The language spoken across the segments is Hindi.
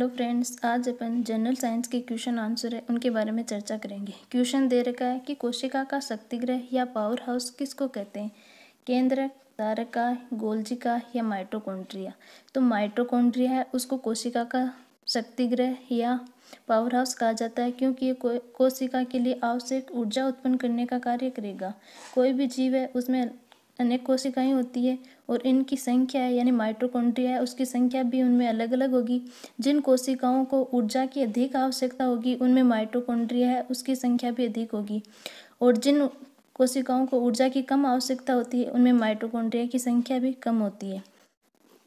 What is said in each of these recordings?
हेलो फ्रेंड्स आज अपन जनरल साइंस के क्वेश्चन आंसर है उनके बारे में चर्चा करेंगे क्वेश्चन दे रखा है कि कोशिका का शक्तिग्रह या पावर हाउस किसको कहते हैं केंद्र तारका गोलजिका या माइट्रोकोन्ड्रिया तो माइट्रोकोन्ड्रिया है उसको कोशिका का शक्तिग्रह या पावर हाउस कहा जाता है क्योंकि ये को, कोशिका के लिए आवश्यक ऊर्जा उत्पन्न करने का कार्य करेगा कोई भी जीव है उसमें अनेक कोशिकाएं होती है और इनकी संख्या है यानी माइट्रोकॉन्ड्रिया है उसकी संख्या भी उनमें अलग अलग होगी जिन कोशिकाओं को ऊर्जा की अधिक आवश्यकता होगी उनमें माइट्रोकॉन्ड्रिया है उसकी संख्या भी अधिक होगी और जिन कोशिकाओं को ऊर्जा की कम आवश्यकता होती है उनमें माइट्रोकॉन्ड्रिया की संख्या भी कम होती है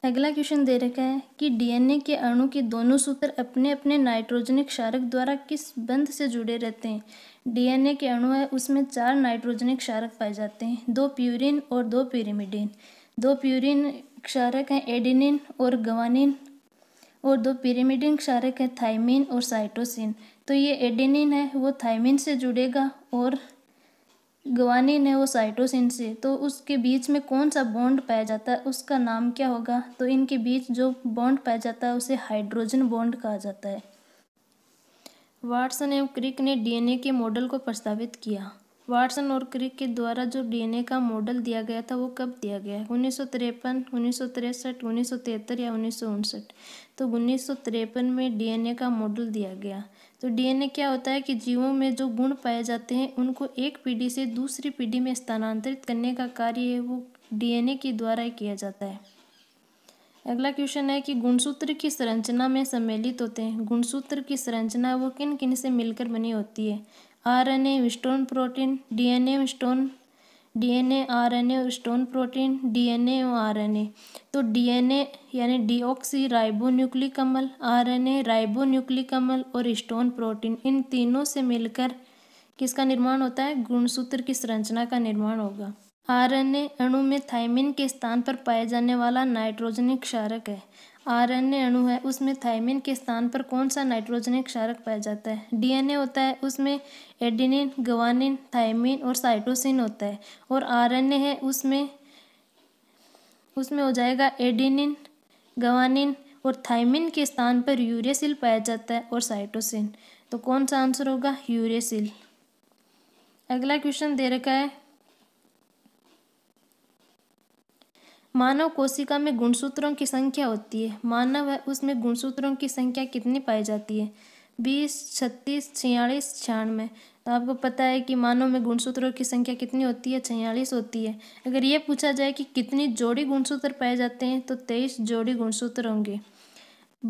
अगला क्वेश्चन दे रखा है कि डीएनए के अणु के दोनों सूत्र अपने अपने नाइट्रोजनिक क्षारक द्वारा किस बंध से जुड़े रहते हैं डीएनए के अणु है उसमें चार नाइट्रोजनिक क्षारक पाए जाते हैं दो प्यूरिन और दो पिरीमिडिन दो प्यूरिन क्षारक हैं एडिनिन और गवानिन और दो पिरीमिडिन क्षारक हैं थाइमिन और साइटोसिन तो ये एडिनिन है वो थाइमिन से जुड़ेगा और गवानी ने वो साइटोसिन से तो उसके बीच में कौन सा बॉन्ड पाया जाता है उसका नाम क्या होगा तो इनके बीच जो बॉन्ड पाया जाता है उसे हाइड्रोजन बॉन्ड कहा जाता है वाटसन एवं क्रिक ने डीएनए के मॉडल को प्रस्तावित किया वाटसन और क्रिक के द्वारा जो डीएनए का मॉडल दिया गया था वो कब दिया गया है उन्नीस सौ तिरपन उन्नीस सौ तिरसठ उन्नीस सौ तिहत्तर या उन्नीस सौ उनसठ तो उन्नीस सौ तिरपन में डीएनए का मॉडल दिया गया तो डीएनए क्या होता है कि जीवों में जो गुण पाए जाते हैं उनको एक पीढ़ी से दूसरी पीढ़ी में स्थानांतरित करने का कार्य है वो डीएनए के द्वारा ही किया जाता है अगला क्वेश्चन है कि गुणसूत्र की संरचना में सम्मिलित होते हैं गुणसूत्र की संरचना वो किन किन से मिलकर बनी होती है RNA histone protein DNA histone DNA RNA histone protein DNA एवं आरएनए तो डीएनए यानी डीऑक्सी राइबो न्यूक्लिक अमल आरएनए राइबो न्यूक्लिक अमल और स्टोन प्रोटीन इन तीनों से मिलकर किसका निर्माण होता है गुणसूत्र की संरचना का निर्माण होगा आरएनए अणु में थाइमिन के स्थान पर पाया जाने वाला नाइट्रोजनिक क्षारक है आरएनए अणु है उसमें थायमिन के स्थान पर कौन सा नाइट्रोजन क्षारक पाया जाता है डीएनए होता है उसमें एडिनिन गवानिन थायमिन और साइटोसिन होता है और आरएनए है उसमें उसमें हो जाएगा एडिनिन गवानिन और थायमिन के स्थान पर यूरियासिल पाया जाता है और साइटोसिन तो कौन सा आंसर होगा यूरियासिल अगला क्वेश्चन दे रखा है मानव कोशिका में गुणसूत्रों की संख्या होती है मानव है उसमें गुणसूत्रों की संख्या कितनी पाई जाती है बीस छत्तीस छियालीस छियानवे तो आपको पता है कि मानव में गुणसूत्रों की संख्या कितनी होती है छियालीस होती है अगर ये पूछा जाए कि कितनी जोड़ी गुणसूत्र पाए जाते हैं तो तेईस जोड़ी गुणसूत्र होंगे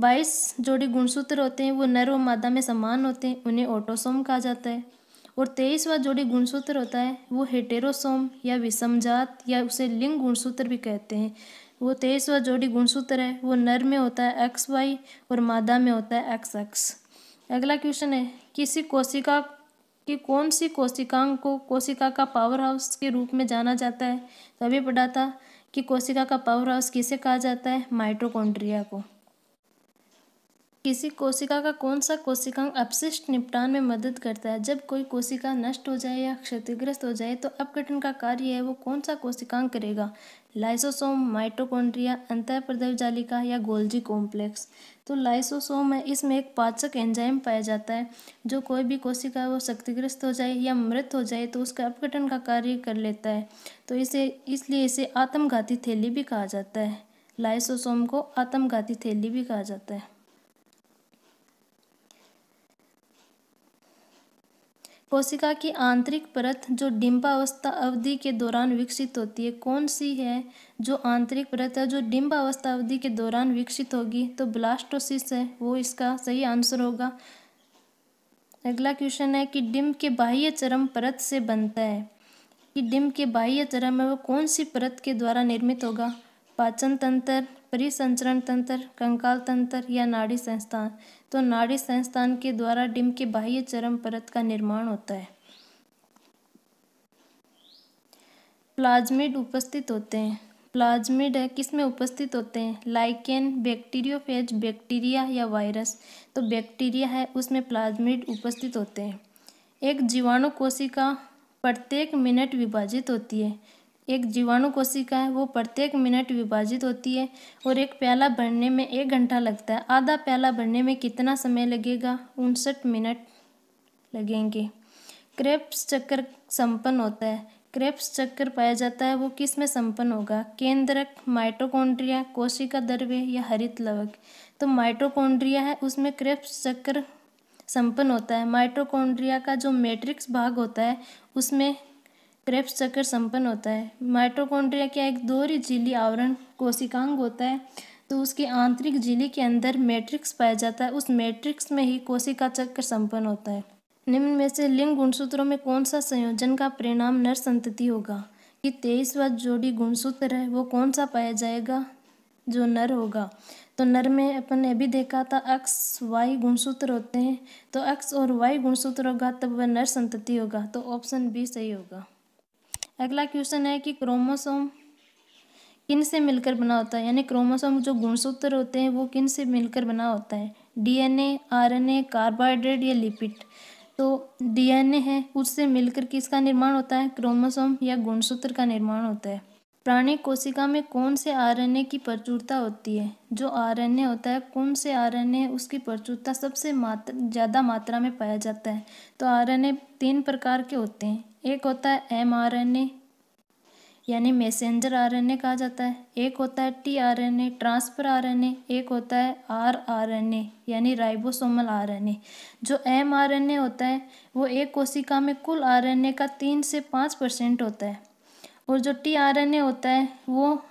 बाईस जोड़ी गुणसूत्र होते हैं वो नर व मादा में समान होते हैं उन्हें ऑटोसोम कहा जाता है और तेईसवा जोड़ी गुणसूत्र होता है वो हेटेरोसोम या जात या उसे लिंग गुणसूत्र भी कहते हैं वो तेईसवा जोड़ी गुणसूत्र है वो नर में होता है एक्स वाई और मादा में होता है एक्स एक्स अगला क्वेश्चन है किसी कोशिका की कौन सी कोशिकांग को कोशिका का पावर हाउस के रूप में जाना जाता है तभी पढ़ा था कि कोशिका का पावर हाउस किसे कहा जाता है माइटोकॉन्ड्रिया को किसी कोशिका का कौन सा कोशिकांग अपशिष्ट निपटान में मदद करता है जब कोई कोशिका नष्ट हो जाए या क्षतिग्रस्त हो जाए तो अपघटन का कार्य है वो कौन सा कोशिकांग करेगा लाइसोसोम माइटोकॉन्ड्रिया अंतः प्रदव जालिका या गोल्जी कॉम्प्लेक्स तो लाइसोसोम है इसमें एक पाचक एंजाइम पाया जाता है जो कोई भी कोशिका वो शक्तिग्रस्त हो जाए या मृत हो जाए तो उसका अपघटन का कार्य कर लेता है तो इसे इसलिए इसे आत्मघाती थैली भी कहा जाता है लाइसोसोम को आत्मघाती थैली भी कहा जाता है कोशिका की आंतरिक परत जो डिम्बावस्था अवधि के दौरान विकसित होती है कौन सी है जो आंतरिक परत है जो डिम्बावस्था अवधि के दौरान विकसित होगी तो ब्लास्टोसिस है वो इसका सही आंसर होगा अगला क्वेश्चन है कि डिम्ब के बाह्य चरम परत से बनता है कि डिम्ब के बाह्य चरम है वो कौन सी परत के द्वारा निर्मित होगा पाचन तंत्र परिसंचरण तंत्र कंकाल तंत्र या नाड़ी संस्थान तो नाड़ी संस्थान के द्वारा डिम्ब के बाह्य चरम परत का निर्माण होता है प्लाज्मिड उपस्थित होते हैं प्लाज्मिड है किस में उपस्थित होते हैं लाइकेन बैक्टीरियोफेज बैक्टीरिया या वायरस तो बैक्टीरिया है उसमें प्लाज्मिड उपस्थित होते हैं एक जीवाणु कोशिका प्रत्येक मिनट विभाजित होती है एक जीवाणु कोशिका है वो प्रत्येक मिनट विभाजित होती है और एक प्याला भरने में एक घंटा लगता है आधा प्याला भरने में कितना समय लगेगा उनसठ मिनट लगेंगे क्रेप्स चक्कर संपन्न होता है क्रेप्स चक्कर पाया जाता है वो किस में संपन्न होगा केंद्रक माइटोकॉन्ड्रिया कोशिका द्रव्य या हरित लवक तो माइटोकॉन्ड्रिया है उसमें क्रेप्स चक्कर संपन्न होता है माइटोकॉन्ड्रिया का जो मैट्रिक्स भाग होता है उसमें क्रेप्स चक्कर संपन्न होता है माइटोकॉन्ड्रिया क्या एक दोहरी झीली आवरण कोशिकांग होता है तो उसके आंतरिक झीली के अंदर मैट्रिक्स पाया जाता है उस मैट्रिक्स में ही कोशिका चक्र संपन्न होता है निम्न में से लिंग गुणसूत्रों में कौन सा संयोजन का परिणाम नर संतति होगा कि तेईसवा जोड़ी गुणसूत्र है वो कौन सा पाया जाएगा जो नर होगा तो नर में अपन ने भी देखा था अक्स वाई गुणसूत्र होते हैं तो अक्स और वाई गुणसूत्र होगा तब वह नर संतति होगा तो ऑप्शन बी सही होगा अगला क्वेश्चन है कि क्रोमोसोम किन से मिलकर बना होता है यानी क्रोमोसोम जो गुणसूत्र होते हैं वो किन से मिलकर बना होता है डीएनए आरएनए कार्बोहाइड्रेट या लिपिड तो डीएनए है उससे मिलकर किसका निर्माण होता है क्रोमोसोम या गुणसूत्र का निर्माण होता है प्राणी कोशिका में कौन से आरएनए की प्रचुरता होती है जो आरएनए होता है कौन से आरएनए उसकी प्रचुरता सबसे मात्र ज़्यादा मात्रा में पाया जाता है तो आरएनए तीन प्रकार के होते हैं एक होता है एम आर एन ए यानी मैसेंजर आरएनए कहा जाता है एक होता है T R N A transfer R N A एक होता है आर आर एन ए यानी राइबोसोमल आर एन ए जो एम आर एन ए होता है वो एक कोशिका में कुल आर एन ए का तीन से पाँच परसेंट होता है और जो टी आर एन ए होता है वो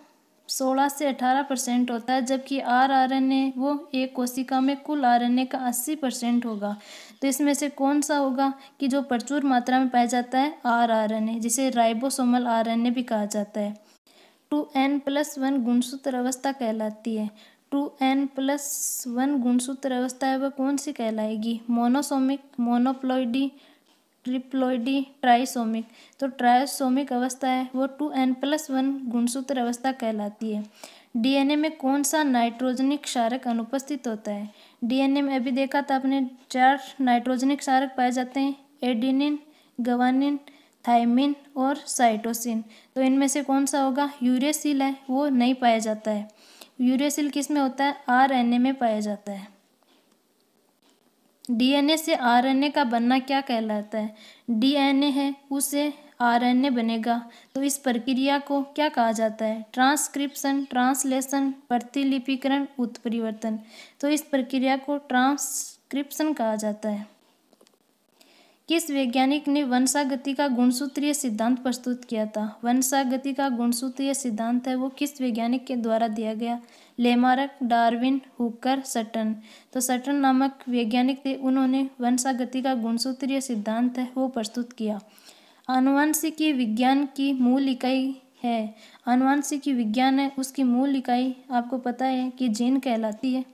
सोलह से अठारह परसेंट होता है जबकि आर आर एन ए वो एक कोशिका में कुल आर एन ए का अस्सी परसेंट होगा तो इसमें से कौन सा होगा कि जो प्रचुर मात्रा में पाया जाता है आर आर एन ए जिसे राइबोसोमल आर एन ए भी कहा जाता है टू एन प्लस वन गुणसूत्र अवस्था कहलाती है टू एन प्लस वन गुणसूत्र अवस्था है वह कौन सी कहलाएगी मोनोसोमिक मोनोप्लॉइडी ट्रिप्लोइडी ट्राइसोमिक तो ट्राइसोमिक अवस्था है वो टू एन प्लस वन गुणसूत्र अवस्था कहलाती है डीएनए में कौन सा नाइट्रोजनिक क्षारक अनुपस्थित होता है डीएनए में अभी देखा था आपने चार नाइट्रोजनिक क्षारक पाए जाते हैं एडिनिन गवानिन थाइमिन और साइटोसिन तो इनमें से कौन सा होगा यूरेसिल है वो नहीं पाया जाता है यूरेसिल किस में होता है आर में पाया जाता है डीएनए से आरएनए का बनना क्या कहलाता है डीएनए है उसे आरएनए बनेगा तो इस प्रक्रिया को क्या कहा जाता है ट्रांसक्रिप्शन ट्रांसलेशन प्रतिलिपिकरण उत्परिवर्तन तो इस प्रक्रिया को ट्रांसक्रिप्शन कहा जाता है किस वैज्ञानिक ने वंशागति का गुणसूत्रीय सिद्धांत प्रस्तुत किया था वंशागति का गुणसूत्रीय सिद्धांत है वो किस वैज्ञानिक के द्वारा दिया गया लेमारक डार्विन हुकर सटन तो सटन नामक वैज्ञानिक थे उन्होंने वंशागति का गुणसूत्रीय सिद्धांत है वो प्रस्तुत किया आनुवंशिकी विज्ञान की मूल इकाई है अनुवंशिकी विज्ञान है उसकी मूल इकाई आपको पता है कि जीन कहलाती है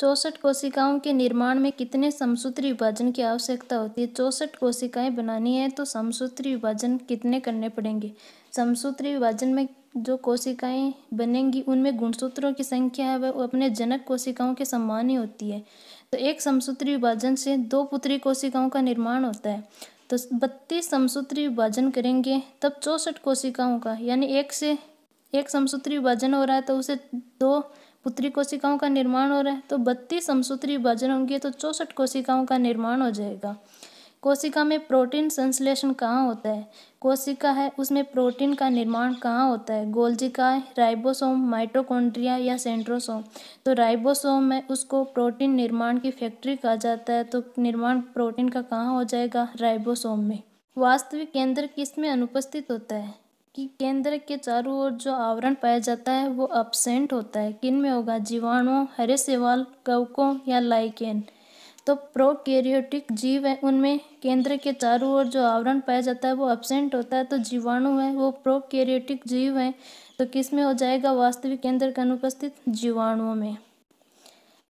चौसठ कोशिकाओं के निर्माण में कितने समसूत्री विभाजन की आवश्यकता होती है चौसठ कोशिकाएं बनानी है तो समसूत्री विभाजन कितने करने पड़ेंगे समसूत्री विभाजन में जो कोशिकाएं बनेंगी उनमें गुणसूत्रों की संख्या है वह अपने जनक कोशिकाओं के समान ही होती है तो एक समसूत्री विभाजन से दो पुत्री कोशिकाओं का निर्माण होता है तो बत्तीस समसूत्री विभाजन करेंगे तब चौसठ कोशिकाओं का यानी एक से एक समसूत्री विभाजन हो रहा है तो उसे दो उत्तरी कोशिकाओं का निर्माण हो रहा है तो बत्तीस समसूत्री वजन होंगे तो चौसठ कोशिकाओं का निर्माण हो जाएगा कोशिका में प्रोटीन संश्लेषण कहाँ होता है कोशिका है उसमें प्रोटीन का निर्माण कहाँ होता है गोल्जिका राइबोसोम माइटोकॉन्ड्रिया या सेंट्रोसोम तो राइबोसोम में उसको प्रोटीन निर्माण की फैक्ट्री कहा जाता है तो निर्माण प्रोटीन का कहाँ हो जाएगा राइबोसोम में वास्तविक केंद्र किस में अनुपस्थित होता है कि केंद्र के चारों ओर जो आवरण पाया जाता है वो अपसेंट होता है किन में होगा जीवाणुओं हरे सेवाल कवकों या लाइकेन तो प्रोकैरियोटिक जीव है उनमें केंद्र के चारों ओर जो आवरण पाया जाता है वो अपसेंट होता है तो जीवाणु है वो प्रोकैरियोटिक जीव है तो किस में हो जाएगा वास्तविक केंद्र का अनुपस्थित जीवाणुओं में